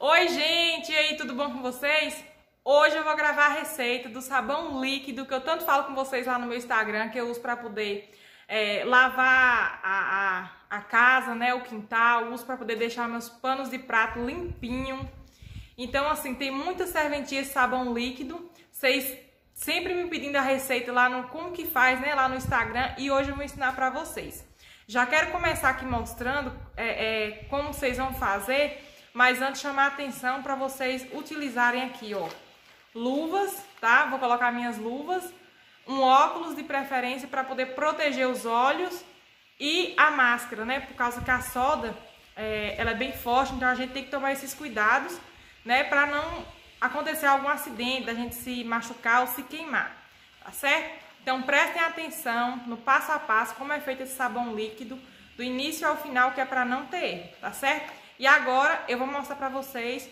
Oi, gente! E aí, tudo bom com vocês? Hoje eu vou gravar a receita do sabão líquido que eu tanto falo com vocês lá no meu Instagram, que eu uso para poder é, lavar a, a, a, casa, né, o quintal, uso para poder deixar meus panos de prato limpinho. Então, assim, tem muita serventia esse sabão líquido. Vocês sempre me pedindo a receita lá no como que faz, né, lá no Instagram, e hoje eu vou ensinar para vocês. Já quero começar aqui mostrando é, é, como vocês vão fazer mas antes chamar a atenção para vocês utilizarem aqui, ó, luvas, tá? Vou colocar minhas luvas, um óculos de preferência para poder proteger os olhos e a máscara, né? Por causa que a soda, é, ela é bem forte, então a gente tem que tomar esses cuidados, né? Para não acontecer algum acidente, da gente se machucar ou se queimar, tá certo? Então prestem atenção no passo a passo como é feito esse sabão líquido, do início ao final, que é para não ter, tá certo? E agora eu vou mostrar para vocês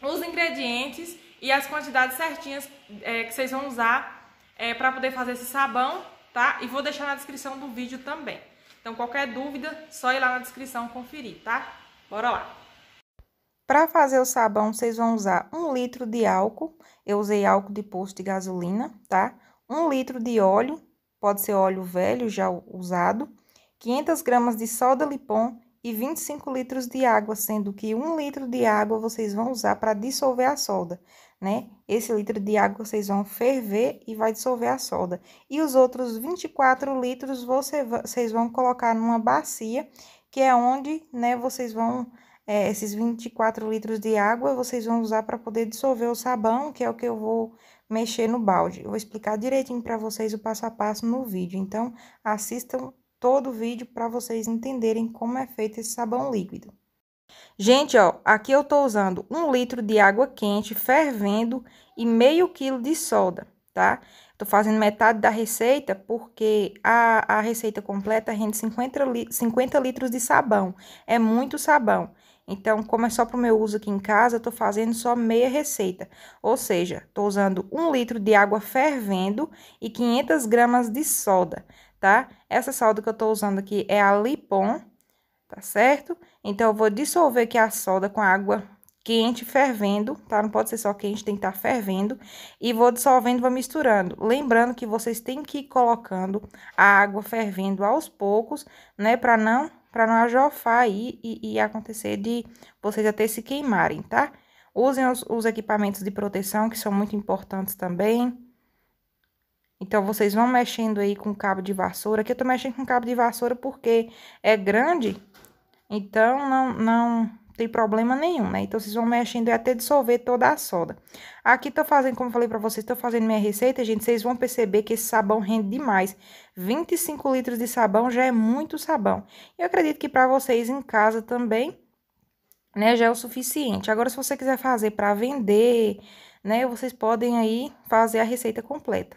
os ingredientes e as quantidades certinhas é, que vocês vão usar é, para poder fazer esse sabão, tá? E vou deixar na descrição do vídeo também. Então qualquer dúvida, só ir lá na descrição conferir, tá? Bora lá! Para fazer o sabão, vocês vão usar um litro de álcool. Eu usei álcool de posto de gasolina, tá? Um litro de óleo, pode ser óleo velho já usado. 500 gramas de soda lipom e 25 litros de água, sendo que um litro de água vocês vão usar para dissolver a solda, né? Esse litro de água vocês vão ferver e vai dissolver a solda. E os outros 24 litros vocês vão colocar numa bacia, que é onde, né, vocês vão é, esses 24 litros de água vocês vão usar para poder dissolver o sabão, que é o que eu vou mexer no balde. Eu vou explicar direitinho para vocês o passo a passo no vídeo, então assistam todo o vídeo para vocês entenderem como é feito esse sabão líquido. Gente, ó, aqui eu tô usando um litro de água quente fervendo e meio quilo de soda, tá? Tô fazendo metade da receita porque a, a receita completa rende 50, li 50 litros de sabão. É muito sabão. Então, como é só para o meu uso aqui em casa, eu tô fazendo só meia receita. Ou seja, tô usando um litro de água fervendo e 500 gramas de soda tá? Essa solda que eu tô usando aqui é a Lipon, tá certo? Então, eu vou dissolver aqui a solda com água quente, fervendo, tá? Não pode ser só quente, tem que estar tá fervendo. E vou dissolvendo, vou misturando. Lembrando que vocês têm que ir colocando a água fervendo aos poucos, né? Pra não, pra não ajofar aí e, e acontecer de vocês até se queimarem, tá? Usem os, os equipamentos de proteção, que são muito importantes também então, vocês vão mexendo aí com cabo de vassoura. Aqui eu tô mexendo com cabo de vassoura porque é grande, então não, não tem problema nenhum, né? Então, vocês vão mexendo e até dissolver toda a soda. Aqui tô fazendo, como falei pra vocês, tô fazendo minha receita, gente. Vocês vão perceber que esse sabão rende demais. 25 litros de sabão já é muito sabão. Eu acredito que pra vocês em casa também, né, já é o suficiente. Agora, se você quiser fazer pra vender, né, vocês podem aí fazer a receita completa.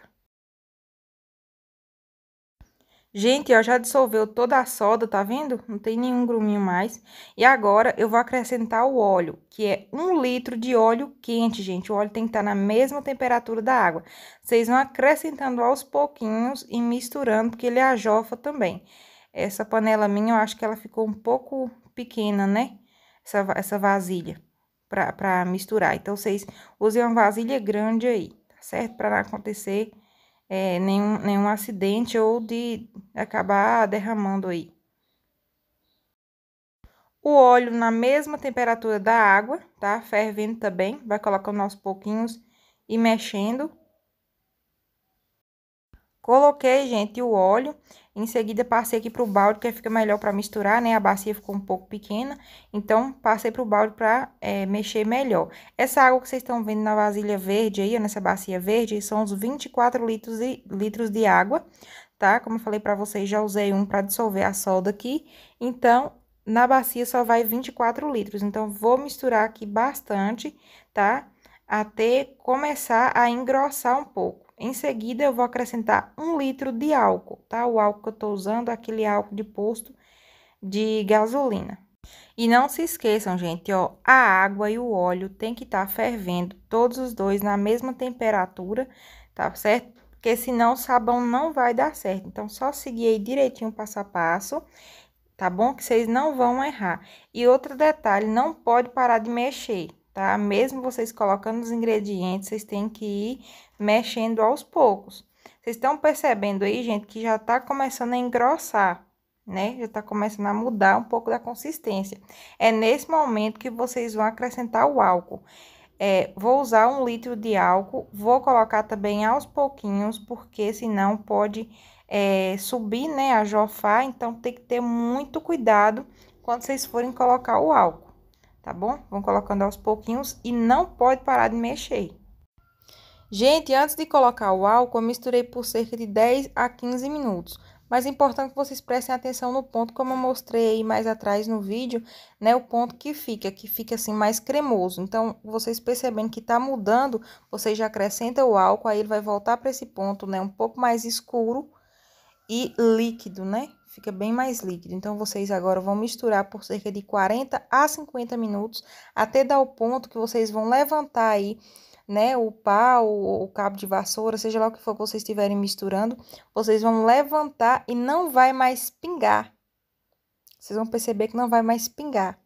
Gente, ó, já dissolveu toda a soda, tá vendo? Não tem nenhum gruminho mais. E agora eu vou acrescentar o óleo, que é um litro de óleo quente, gente. O óleo tem que estar tá na mesma temperatura da água. Vocês vão acrescentando aos pouquinhos e misturando, porque ele é ajofa também. Essa panela minha, eu acho que ela ficou um pouco pequena, né? Essa, essa vasilha para misturar. Então, vocês usem uma vasilha grande aí, tá certo? Para não acontecer é, nenhum, nenhum acidente ou de acabar derramando aí. O óleo na mesma temperatura da água, tá? Fervendo também, vai colocando aos pouquinhos e mexendo Coloquei, gente, o óleo. Em seguida, passei aqui pro balde, que fica melhor para misturar, né? A bacia ficou um pouco pequena. Então, passei pro balde para é, mexer melhor. Essa água que vocês estão vendo na vasilha verde aí, nessa bacia verde, são os 24 litros de, litros de água, tá? Como eu falei para vocês, já usei um para dissolver a solda aqui. Então, na bacia só vai 24 litros. Então, vou misturar aqui bastante, tá? Até começar a engrossar um pouco. Em seguida, eu vou acrescentar um litro de álcool, tá? O álcool que eu estou usando é aquele álcool de posto de gasolina. E não se esqueçam, gente, ó, a água e o óleo tem que estar tá fervendo, todos os dois na mesma temperatura, tá certo? Porque senão o sabão não vai dar certo. Então, só seguir aí direitinho passo a passo, tá bom? Que vocês não vão errar. E outro detalhe, não pode parar de mexer, tá? Mesmo vocês colocando os ingredientes, vocês têm que ir mexendo aos poucos. Vocês estão percebendo aí, gente, que já tá começando a engrossar, né? Já tá começando a mudar um pouco da consistência. É nesse momento que vocês vão acrescentar o álcool. É, vou usar um litro de álcool, vou colocar também aos pouquinhos, porque senão pode é, subir, né, a jofar, então tem que ter muito cuidado quando vocês forem colocar o álcool, tá bom? Vão colocando aos pouquinhos e não pode parar de mexer. Gente, antes de colocar o álcool, eu misturei por cerca de 10 a 15 minutos. Mas é importante que vocês prestem atenção no ponto, como eu mostrei aí mais atrás no vídeo, né? O ponto que fica, que fica assim mais cremoso. Então, vocês percebendo que tá mudando, vocês já acrescentam o álcool, aí ele vai voltar para esse ponto, né? Um pouco mais escuro e líquido, né? Fica bem mais líquido. Então, vocês agora vão misturar por cerca de 40 a 50 minutos, até dar o ponto que vocês vão levantar aí né, o pau, o cabo de vassoura, seja lá o que for que vocês estiverem misturando, vocês vão levantar e não vai mais pingar. Vocês vão perceber que não vai mais pingar,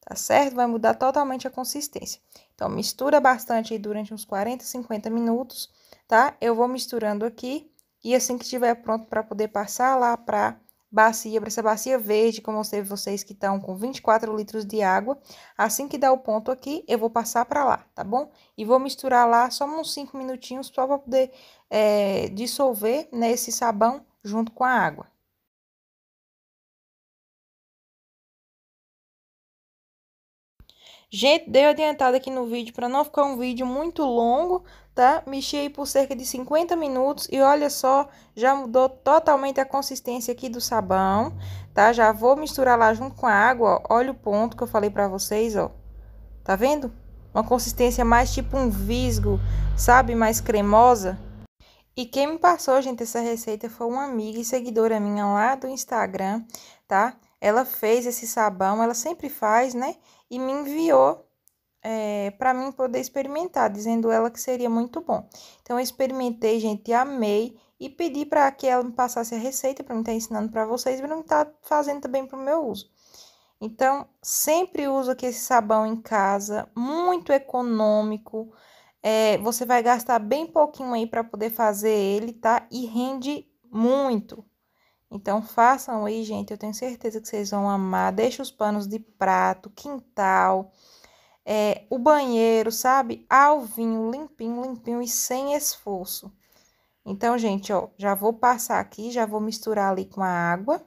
tá certo? Vai mudar totalmente a consistência. Então, mistura bastante aí durante uns 40, 50 minutos, tá? Eu vou misturando aqui e assim que estiver pronto para poder passar lá para bacia, para essa bacia verde, como eu mostrei vocês que estão com 24 litros de água. Assim que dá o ponto aqui, eu vou passar para lá, tá bom? E vou misturar lá só uns 5 minutinhos só para poder é, dissolver né, sabão junto com a água. Gente, dei adiantada aqui no vídeo para não ficar um vídeo muito longo, tá? Mexi aí por cerca de 50 minutos e olha só, já mudou totalmente a consistência aqui do sabão, tá? Já vou misturar lá junto com a água, ó. Olha o ponto que eu falei para vocês, ó. Tá vendo? Uma consistência mais tipo um visgo, sabe? Mais cremosa. E quem me passou, gente, essa receita foi uma amiga e seguidora minha lá do Instagram, tá? Ela fez esse sabão, ela sempre faz, né? e me enviou é, para mim poder experimentar, dizendo ela que seria muito bom. Então eu experimentei, gente, amei e pedi para que ela me passasse a receita para me estar ensinando para vocês e para me estar fazendo também para o meu uso. Então, sempre uso aqui esse sabão em casa, muito econômico. É, você vai gastar bem pouquinho aí para poder fazer ele, tá? E rende muito. Então façam aí, gente. Eu tenho certeza que vocês vão amar. Deixa os panos de prato, quintal, é, o banheiro, sabe? Alvinho, limpinho, limpinho e sem esforço. Então, gente, ó, já vou passar aqui, já vou misturar ali com a água,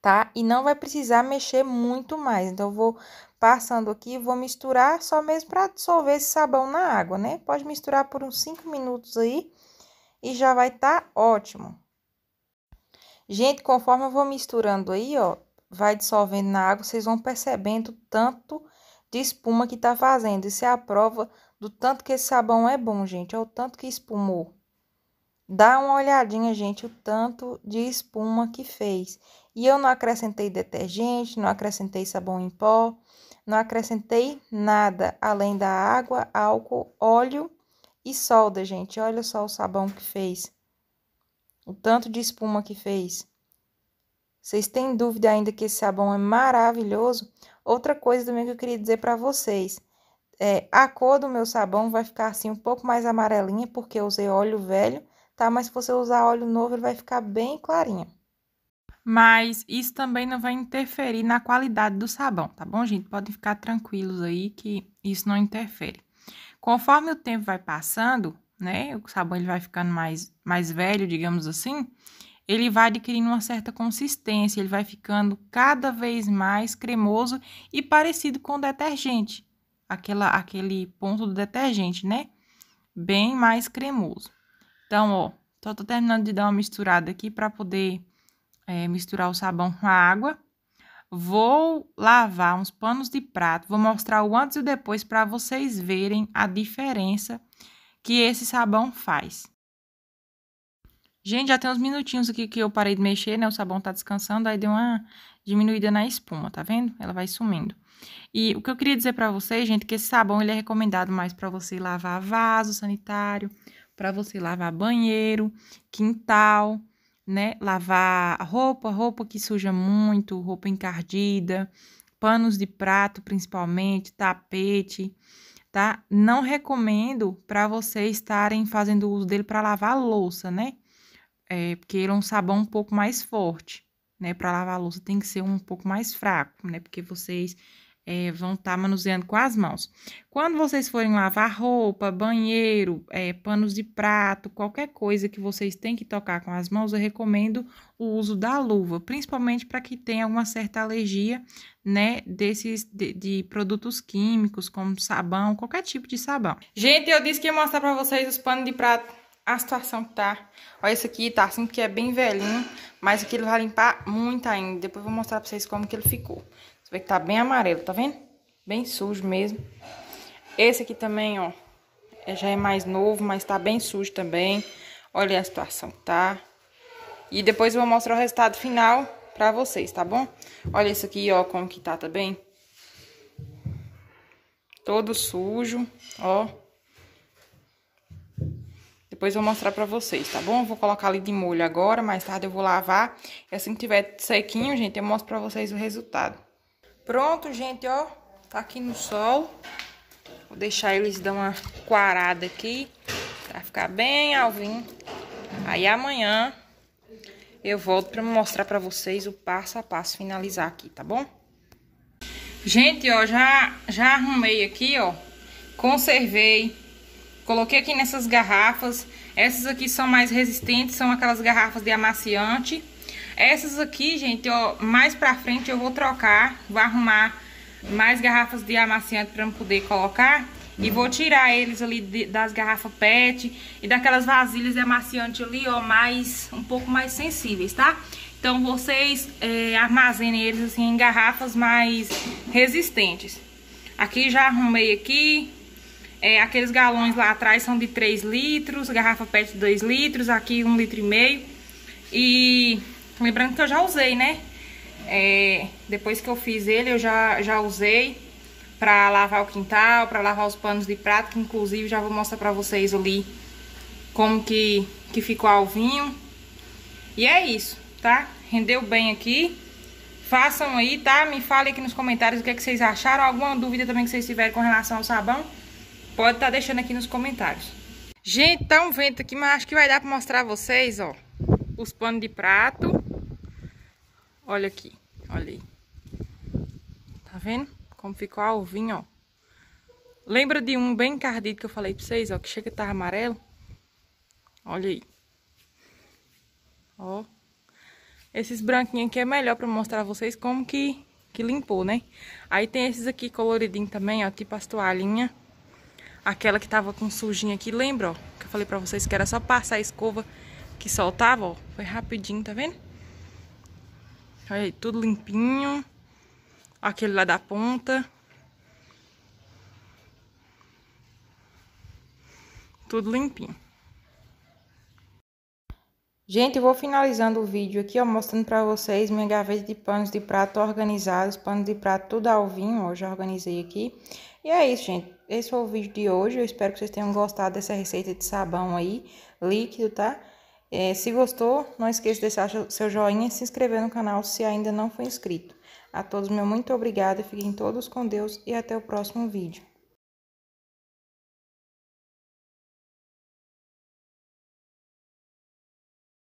tá? E não vai precisar mexer muito mais. Então, eu vou passando aqui, vou misturar só mesmo para dissolver esse sabão na água, né? Pode misturar por uns 5 minutos aí e já vai estar tá ótimo. Gente, conforme eu vou misturando aí, ó, vai dissolvendo na água, vocês vão percebendo tanto de espuma que tá fazendo. Isso é a prova do tanto que esse sabão é bom, gente. É o tanto que espumou. Dá uma olhadinha, gente, o tanto de espuma que fez. E eu não acrescentei detergente, não acrescentei sabão em pó, não acrescentei nada além da água, álcool, óleo e solda, gente. Olha só o sabão que fez. O tanto de espuma que fez. Vocês têm dúvida ainda que esse sabão é maravilhoso? Outra coisa também que eu queria dizer para vocês. É, a cor do meu sabão vai ficar assim um pouco mais amarelinha, porque eu usei óleo velho, tá? Mas se você usar óleo novo, ele vai ficar bem clarinho. Mas isso também não vai interferir na qualidade do sabão, tá bom, gente? Podem ficar tranquilos aí que isso não interfere. Conforme o tempo vai passando, né? O sabão ele vai ficando mais, mais velho, digamos assim, ele vai adquirindo uma certa consistência, ele vai ficando cada vez mais cremoso e parecido com detergente, aquela, aquele ponto do detergente, né? Bem mais cremoso. Então, ó, só tô terminando de dar uma misturada aqui para poder é, misturar o sabão com a água. Vou lavar uns panos de prato, vou mostrar o antes e o depois para vocês verem a diferença que esse sabão faz. Gente, já tem uns minutinhos aqui que eu parei de mexer, né? O sabão tá descansando, aí deu uma diminuída na espuma, tá vendo? Ela vai sumindo. E o que eu queria dizer para vocês, gente, é que esse sabão ele é recomendado mais para você lavar vaso sanitário, para você lavar banheiro, quintal, né? Lavar roupa, roupa que suja muito, roupa encardida, panos de prato principalmente, tapete, tá? Não recomendo para vocês estarem fazendo uso dele para lavar louça, né? É, porque ele é um sabão um pouco mais forte, né? Para lavar louça tem que ser um pouco mais fraco, né? Porque vocês é, vão estar tá manuseando com as mãos. Quando vocês forem lavar roupa, banheiro, é, panos de prato, qualquer coisa que vocês têm que tocar com as mãos, eu recomendo o uso da luva, principalmente para quem tem alguma certa alergia, né, desses de, de, produtos químicos, como sabão, qualquer tipo de sabão. Gente, eu disse que ia mostrar para vocês os panos de prato, a situação que tá. Olha esse aqui, tá assim que é bem velhinho, mas aqui ele vai limpar muito ainda. Depois eu vou mostrar para vocês como que ele ficou. Vê que tá bem amarelo, tá vendo? Bem sujo mesmo. Esse aqui também, ó. É, já é mais novo, mas tá bem sujo também. Olha a situação tá. E depois eu vou mostrar o resultado final pra vocês, tá bom? Olha isso aqui, ó, como que tá, tá Todo sujo, ó. Depois eu vou mostrar pra vocês, tá bom? Vou colocar ali de molho agora, mais tarde eu vou lavar. E assim que tiver sequinho, gente, eu mostro pra vocês o resultado. Pronto, gente, ó. Tá aqui no sol. Vou deixar eles dar uma quarada aqui. Pra ficar bem alvinho. Aí amanhã eu volto pra mostrar pra vocês o passo a passo finalizar aqui, tá bom? Gente, ó, já, já arrumei aqui, ó. Conservei. Coloquei aqui nessas garrafas. Essas aqui são mais resistentes, são aquelas garrafas de amaciante. Essas aqui, gente, ó, mais pra frente eu vou trocar, vou arrumar mais garrafas de amaciante pra eu poder colocar. E vou tirar eles ali de, das garrafas PET e daquelas vasilhas de amaciante ali, ó, mais, um pouco mais sensíveis, tá? Então vocês é, armazenem eles assim em garrafas mais resistentes. Aqui já arrumei aqui, é, aqueles galões lá atrás são de 3 litros, garrafa PET de 2 litros, aqui 1,5 um litro. E meio. E Lembrando que então eu já usei, né? É, depois que eu fiz ele, eu já, já usei pra lavar o quintal, pra lavar os panos de prato, que inclusive já vou mostrar pra vocês ali como que, que ficou o alvinho. E é isso, tá? Rendeu bem aqui. Façam aí, tá? Me falem aqui nos comentários o que, é que vocês acharam. Alguma dúvida também que vocês tiverem com relação ao sabão, pode estar tá deixando aqui nos comentários. Gente, tá um vento aqui, mas acho que vai dar pra mostrar a vocês, ó, os panos de prato Olha aqui, olha aí. Tá vendo? Como ficou alvinho, ó. Lembra de um bem encardido que eu falei pra vocês, ó, que chega a estar amarelo? Olha aí. Ó. Esses branquinhos aqui é melhor pra mostrar a vocês como que, que limpou, né? Aí tem esses aqui coloridinhos também, ó, tipo as toalhinhas. Aquela que tava com sujinha aqui, lembra, ó? Que eu falei pra vocês que era só passar a escova que soltava, ó. Foi rapidinho, tá vendo? aí, tudo limpinho. Aquele lá da ponta. Tudo limpinho. Gente, eu vou finalizando o vídeo aqui, ó, mostrando pra vocês minha gaveta de panos de prato organizados, panos de prato tudo alvinho, ó, já organizei aqui. E é isso, gente, esse foi o vídeo de hoje, eu espero que vocês tenham gostado dessa receita de sabão aí, líquido, tá? É, se gostou, não esqueça de deixar seu joinha e se inscrever no canal se ainda não for inscrito. A todos, meu muito obrigada, fiquem todos com Deus e até o próximo vídeo.